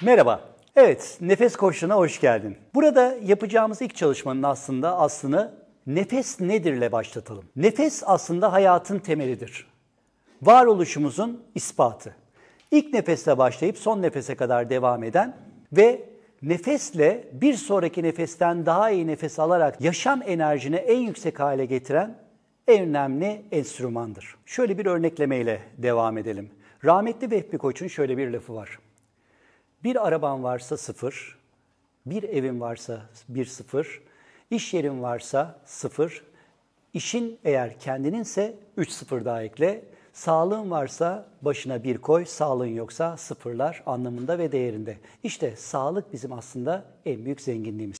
Merhaba. Evet, nefes koşuna hoş geldin. Burada yapacağımız ilk çalışmanın aslında aslını nefes nedirle başlatalım. Nefes aslında hayatın temelidir. Varoluşumuzun ispatı. İlk nefesle başlayıp son nefese kadar devam eden ve nefesle bir sonraki nefesten daha iyi nefes alarak yaşam enerjini en yüksek hale getiren en önemli enstrümandır. Şöyle bir örneklemeyle devam edelim. Rahmetli Vehbi Koç'un şöyle bir lafı var. Bir araban varsa sıfır, bir evin varsa bir sıfır, iş yerin varsa sıfır, işin eğer kendininse üç sıfır daha ekle, sağlığın varsa başına bir koy, sağlığın yoksa sıfırlar anlamında ve değerinde. İşte sağlık bizim aslında en büyük zenginliğimiz.